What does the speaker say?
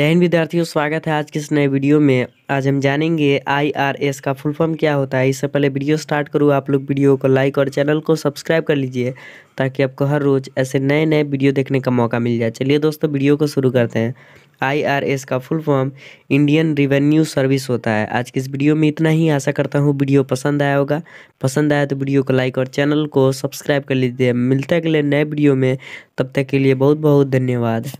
जैन विद्यार्थियों स्वागत है आज के इस नए वीडियो में आज हम जानेंगे आईआरएस का फुल फॉर्म क्या होता है इससे पहले वीडियो स्टार्ट करूँ आप लोग वीडियो को लाइक और चैनल को सब्सक्राइब कर लीजिए ताकि आपको हर रोज़ ऐसे नए नए वीडियो देखने का मौका मिल जाए चलिए दोस्तों वीडियो को शुरू करते हैं एस का full form Indian revenue service होता है आज की इस वीडियो में इतना ही आशा करता हूँ वीडियो पसंद आया होगा पसंद आया तो वीडियो को लाइक और चैनल को सब्सक्राइब कर लीजिए मिलते अगले नए वीडियो में तब तक के लिए बहुत बहुत धन्यवाद